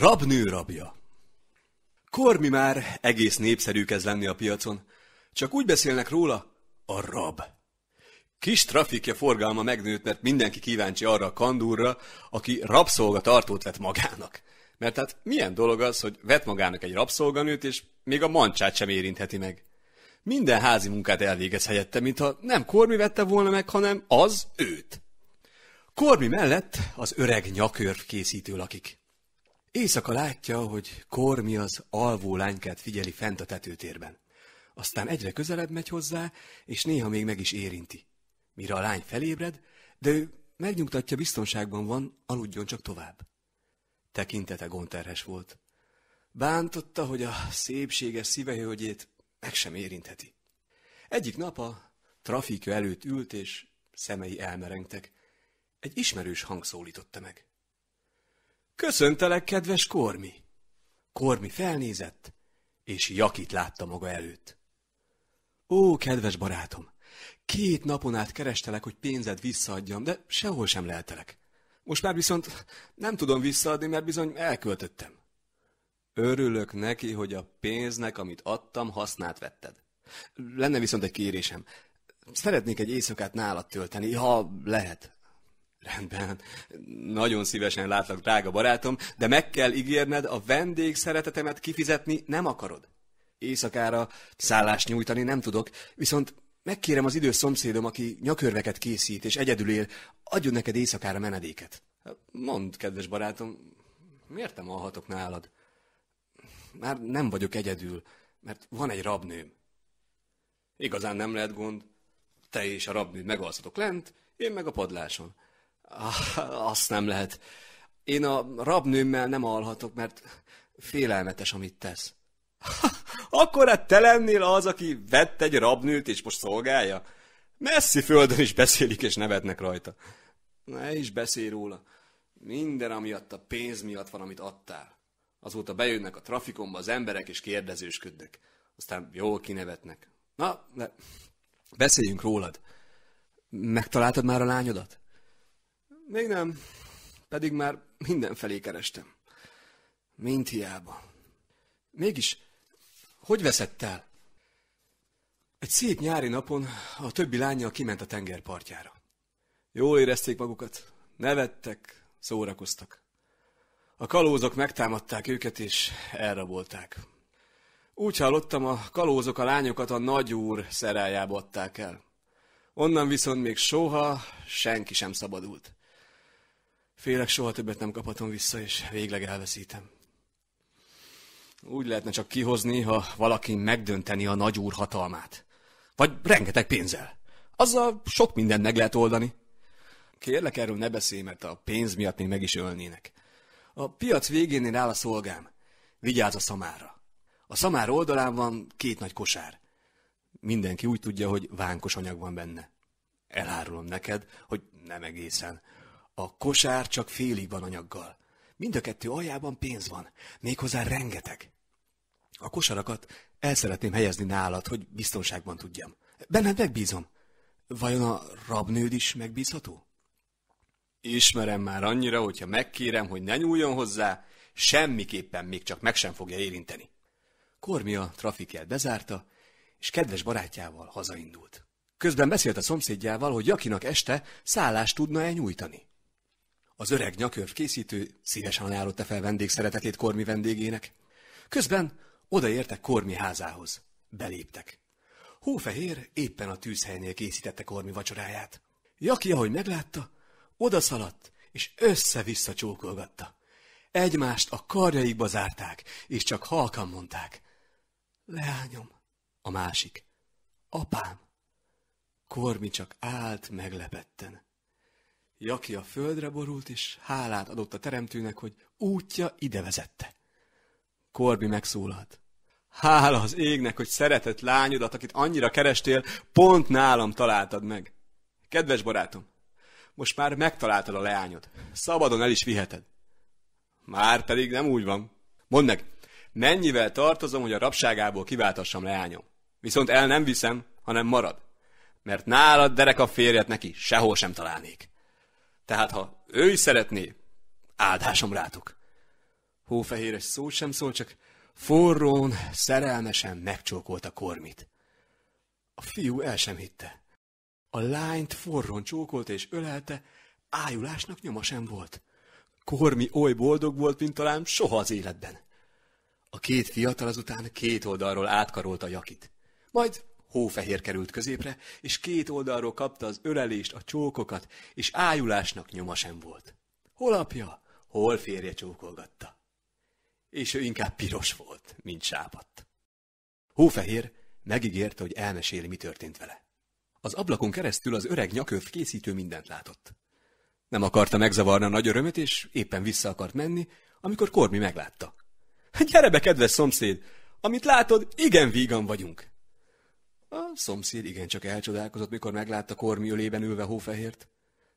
Rabnő rabja. Kormi már egész népszerű kezd lenni a piacon. Csak úgy beszélnek róla, a rab. Kis trafikja forgalma megnőtt, mert mindenki kíváncsi arra a kandúrra, aki rabszolgatartót vett magának. Mert hát milyen dolog az, hogy vett magának egy rabszolganőt, és még a mancsát sem érintheti meg. Minden házi munkát elvégez helyette, mintha nem Kormi vette volna meg, hanem az őt. Kormi mellett az öreg nyakörv készítő lakik. Éjszaka látja, hogy Kormi az alvó lányket figyeli fent a tetőtérben. Aztán egyre közelebb megy hozzá, és néha még meg is érinti. Mire a lány felébred, de ő megnyugtatja, biztonságban van, aludjon csak tovább. Tekintete gonterhes volt. Bántotta, hogy a szépséges szívehölgyét meg sem érintheti. Egyik nap a trafikő előtt ült, és szemei elmerengtek. Egy ismerős hang szólította meg. Köszöntelek, kedves Kormi! Kormi felnézett, és Jakit látta maga előtt. Ó, kedves barátom! Két napon át kerestelek, hogy pénzed visszaadjam, de sehol sem lehetelek. Most már viszont nem tudom visszaadni, mert bizony elköltöttem. Örülök neki, hogy a pénznek, amit adtam, hasznát vetted. Lenne viszont egy kérésem. Szeretnék egy éjszakát nálad tölteni, ha lehet. Rendben, hát nagyon szívesen látlak, drága barátom, de meg kell ígérned, a vendég szeretetemet kifizetni nem akarod. Éjszakára szállást nyújtani nem tudok, viszont megkérem az idős szomszédom, aki nyakörveket készít és egyedül él, adjon neked éjszakára menedéket. Mondd, kedves barátom, miért nem alhatok nálad? Már nem vagyok egyedül, mert van egy rabnőm. Igazán nem lehet gond, te és a rabnőd megalszatok lent, én meg a padláson. Ah, azt nem lehet. Én a rabnőmmel nem alhatok, mert félelmetes, amit tesz. Akkor hát te lennél az, aki vett egy rabnőt és most szolgálja? Messzi földön is beszélik és nevetnek rajta. Ne is beszél róla. Minden, amiatt a pénz miatt van, amit adtál. Azóta bejönnek a trafikomba az emberek, és kérdezősködnek. Aztán jól kinevetnek. Na, de beszéljünk rólad. Megtaláltad már a lányodat? Még nem, pedig már mindenfelé kerestem. Mint hiába. Mégis, hogy veszett el? Egy szép nyári napon a többi lánya kiment a tengerpartjára. Jól érezték magukat, nevettek, szórakoztak. A kalózok megtámadták őket és elrabolták. Úgy hallottam, a kalózok a lányokat a nagyúr szerájába adták el. Onnan viszont még soha senki sem szabadult. Félek, soha többet nem kaphatom vissza, és végleg elveszítem. Úgy lehetne csak kihozni, ha valaki megdönteni a nagyúr hatalmát. Vagy rengeteg pénzzel. Azzal sok mindent meg lehet oldani. Kérlek, erről ne beszélj, mert a pénz miatt még meg is ölnének. A piac végén én áll a szolgám. Vigyázz a szamára. A szamár oldalán van két nagy kosár. Mindenki úgy tudja, hogy vánkos anyag van benne. Elárulom neked, hogy nem egészen. A kosár csak félig van anyaggal. Mind a kettő aljában pénz van, méghozzá rengeteg. A kosarakat el szeretném helyezni nálad, hogy biztonságban tudjam. Benned megbízom. Vajon a rabnőd is megbízható? Ismerem már annyira, hogyha megkérem, hogy ne nyúljon hozzá, semmiképpen még csak meg sem fogja érinteni. Kormia trafikját bezárta, és kedves barátjával hazaindult. Közben beszélt a szomszédjával, hogy Jakinak este szállást tudna-e nyújtani. Az öreg nyakörv készítő szívesen ajánlotta fel szeretetét Kormi vendégének. Közben odaértek Kormi házához. Beléptek. Hófehér éppen a tűzhelynél készítette Kormi vacsoráját. Jaki, ahogy meglátta, odaszaladt, és össze-vissza csókolgatta. Egymást a karjaikba zárták, és csak halkan mondták. Leányom, a másik. Apám. Kormi csak állt meglepetten. Jaki a földre borult, és hálát adott a teremtőnek, hogy útja ide vezette. Korbi megszólalt. Hála az égnek, hogy szeretett lányodat, akit annyira kerestél, pont nálam találtad meg. Kedves barátom, most már megtaláltad a leányod. Szabadon el is viheted. Már pedig nem úgy van. Mondd meg, mennyivel tartozom, hogy a rabságából kiváltassam leányom? Viszont el nem viszem, hanem marad. Mert nálad derek a férjet neki, sehol sem találnék. Tehát ha ő is szeretné, áldásom rátok. Hófehéres szó sem szól, csak forrón, szerelmesen megcsókolta Kormit. A fiú el sem hitte. A lányt forrón csókolta és ölelte, ájulásnak nyoma sem volt. Kormi oly boldog volt, mint talán soha az életben. A két fiatal azután két oldalról átkarolta a jakit. Majd Hófehér került középre, és két oldalról kapta az ölelést, a csókokat, és ájulásnak nyoma sem volt. Hol apja, hol férje csókolgatta. És ő inkább piros volt, mint sápadt. Hófehér megígérte, hogy elmeséli, mi történt vele. Az ablakon keresztül az öreg nyaköv készítő mindent látott. Nem akarta megzavarni a nagy örömöt, és éppen vissza akart menni, amikor Kormi meglátta. – Gyere be, kedves szomszéd! Amit látod, igen vígan vagyunk! szomszéd igencsak elcsodálkozott, mikor meglátta Kormi ölében ülve hófehért.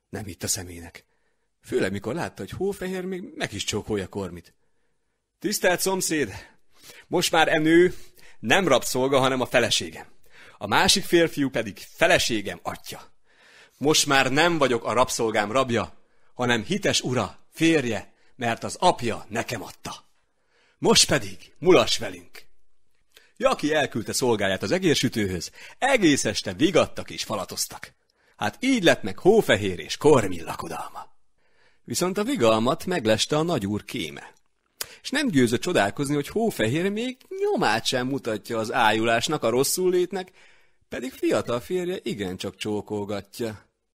Nem hitt a szemének. Főleg, mikor látta, hogy hófehér még meg is csókolja Kormit. Tisztelt szomszéd! Most már e nő nem rabszolga, hanem a feleségem. A másik férfiú pedig feleségem atya. Most már nem vagyok a rabszolgám rabja, hanem hites ura, férje, mert az apja nekem adta. Most pedig mulas velünk! Jaki elküldte szolgáját az egérsütőhöz, egész este vigadtak és falatoztak. Hát így lett meg hófehér és kormillakodalma. Viszont a vigalmat megleste a nagyúr kéme. És nem győzött csodálkozni, hogy hófehér még nyomát sem mutatja az ájulásnak, a rosszul létnek, pedig fiatal férje igencsak csókolgatja.